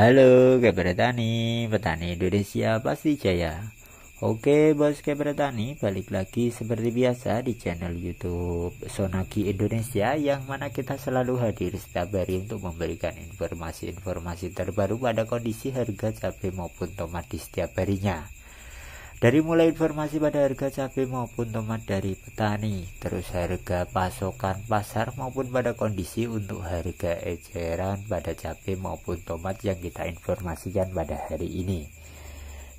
Halo Kabar Tani, petani Indonesia pasti jaya Oke bos Kabar Tani, balik lagi seperti biasa di channel youtube Sonagi Indonesia Yang mana kita selalu hadir setiap hari untuk memberikan informasi-informasi terbaru pada kondisi harga cabai maupun tomat di setiap harinya dari mulai informasi pada harga cabai maupun tomat dari petani, terus harga pasokan pasar maupun pada kondisi untuk harga eceran pada cabai maupun tomat yang kita informasikan pada hari ini.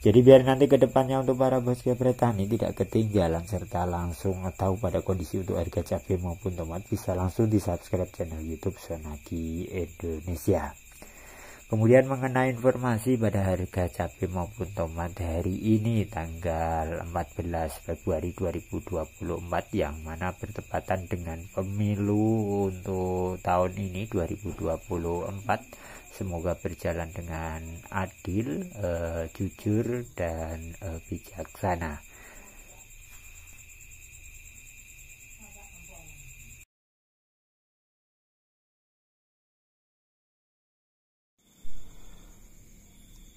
Jadi biar nanti kedepannya untuk para bos petani tidak ketinggalan serta langsung tahu pada kondisi untuk harga cabai maupun tomat bisa langsung di subscribe channel YouTube Sonagi Indonesia. Kemudian mengenai informasi pada harga cabai maupun tomat hari ini tanggal 14 Februari 2024 yang mana bertepatan dengan pemilu untuk tahun ini 2024 semoga berjalan dengan adil, eh, jujur dan eh, bijaksana.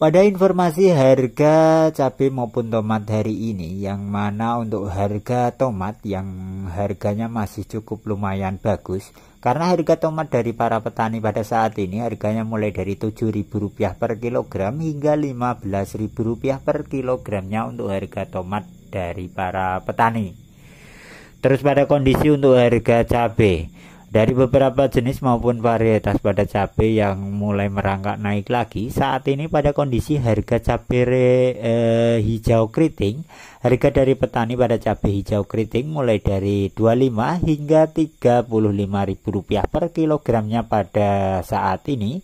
Pada informasi harga cabai maupun tomat hari ini yang mana untuk harga tomat yang harganya masih cukup lumayan bagus karena harga tomat dari para petani pada saat ini harganya mulai dari Rp7.000 per kilogram hingga Rp15.000 per kilogramnya untuk harga tomat dari para petani. Terus pada kondisi untuk harga cabai dari beberapa jenis maupun varietas pada cabai yang mulai merangkak naik lagi, saat ini pada kondisi harga cabai re, e, hijau keriting, harga dari petani pada cabai hijau keriting mulai dari 25 hingga 35 ribu rupiah per kilogramnya pada saat ini.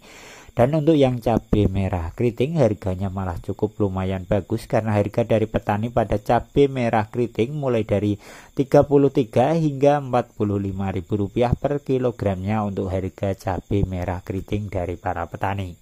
Dan untuk yang cabai merah keriting harganya malah cukup lumayan bagus karena harga dari petani pada cabai merah keriting mulai dari 33 hingga 45 ribu rupiah per kilogramnya untuk harga cabai merah keriting dari para petani.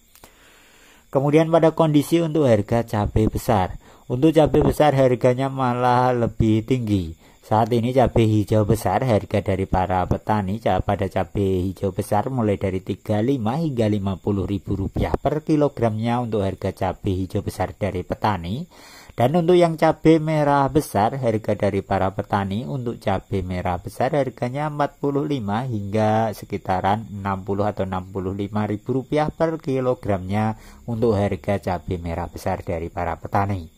Kemudian pada kondisi untuk harga cabai besar. Untuk cabai besar harganya malah lebih tinggi saat ini cabai hijau besar harga dari para petani pada cabai hijau besar mulai dari 35 hingga 50 ribu rupiah per kilogramnya untuk harga cabai hijau besar dari petani. Dan untuk yang cabai merah besar harga dari para petani untuk cabai merah besar harganya 45 hingga sekitaran 60 atau 65 ribu rupiah per kilogramnya untuk harga cabai merah besar dari para petani.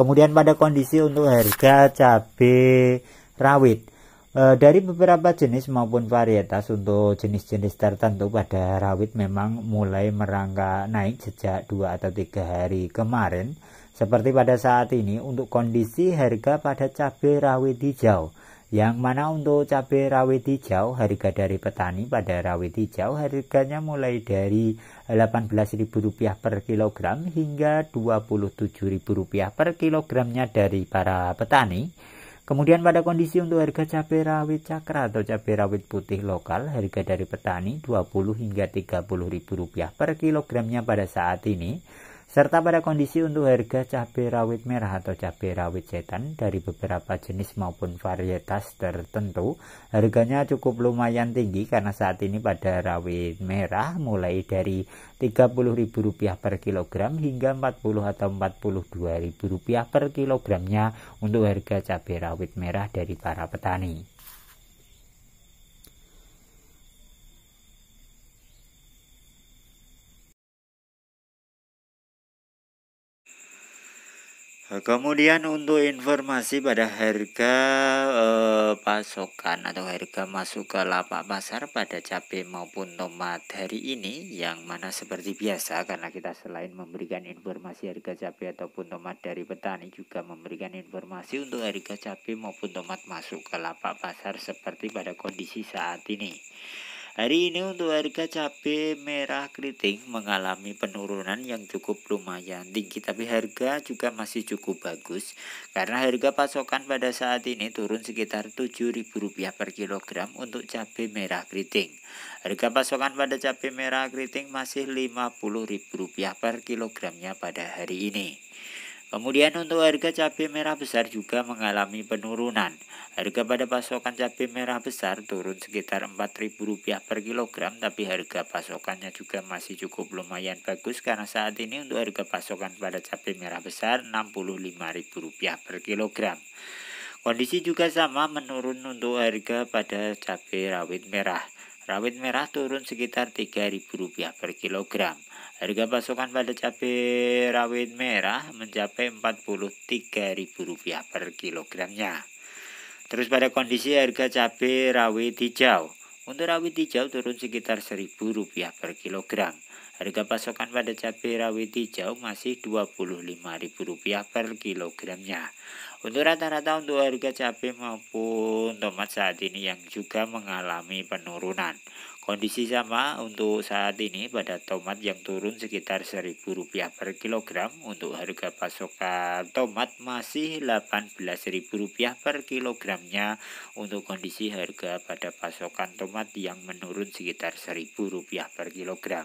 Kemudian pada kondisi untuk harga cabai rawit e, dari beberapa jenis maupun varietas untuk jenis-jenis tertentu pada rawit memang mulai merangkak naik sejak dua atau tiga hari kemarin seperti pada saat ini untuk kondisi harga pada cabai rawit hijau yang mana untuk cabai rawit hijau harga dari petani pada rawit hijau harganya mulai dari Rp18.000 per kilogram hingga Rp27.000 per kilogramnya dari para petani. Kemudian pada kondisi untuk harga cabai rawit cakra atau cabai rawit putih lokal harga dari petani Rp20 hingga Rp30.000 per kilogramnya pada saat ini serta pada kondisi untuk harga cabai rawit merah atau cabai rawit setan dari beberapa jenis maupun varietas tertentu. Harganya cukup lumayan tinggi karena saat ini pada rawit merah mulai dari Rp30.000 per kilogram hingga 40 atau Rp42.000 per kilogramnya untuk harga cabai rawit merah dari para petani. Kemudian untuk informasi pada harga eh, pasokan atau harga masuk ke lapak pasar pada cabai maupun tomat hari ini yang mana seperti biasa karena kita selain memberikan informasi harga cabai ataupun tomat dari petani juga memberikan informasi untuk harga cabai maupun tomat masuk ke lapak pasar seperti pada kondisi saat ini. Hari ini untuk harga cabai merah keriting mengalami penurunan yang cukup lumayan tinggi tapi harga juga masih cukup bagus karena harga pasokan pada saat ini turun sekitar Rp7.000 per kilogram untuk cabai merah keriting. Harga pasokan pada cabai merah keriting masih Rp50.000 per kilogramnya pada hari ini. Kemudian untuk harga cabai merah besar juga mengalami penurunan. Harga pada pasokan cabai merah besar turun sekitar Rp4.000 per kilogram tapi harga pasokannya juga masih cukup lumayan bagus karena saat ini untuk harga pasokan pada cabai merah besar Rp65.000 per kilogram. Kondisi juga sama menurun untuk harga pada cabai rawit merah. Rawit merah turun sekitar Rp3.000 per kilogram. Harga pasokan pada cabai rawit merah mencapai Rp43.000 per kilogramnya. Terus pada kondisi harga cabai rawit hijau. Untuk rawit hijau turun sekitar Rp1.000 per kilogram. Harga pasokan pada cabai rawit hijau masih Rp25.000 per kilogramnya. Untuk rata-rata untuk harga cabai maupun tomat saat ini yang juga mengalami penurunan. Kondisi sama untuk saat ini pada tomat yang turun sekitar Rp1.000 per kilogram untuk harga pasokan tomat masih Rp18.000 per kilogramnya untuk kondisi harga pada pasokan tomat yang menurun sekitar Rp1.000 per kilogram.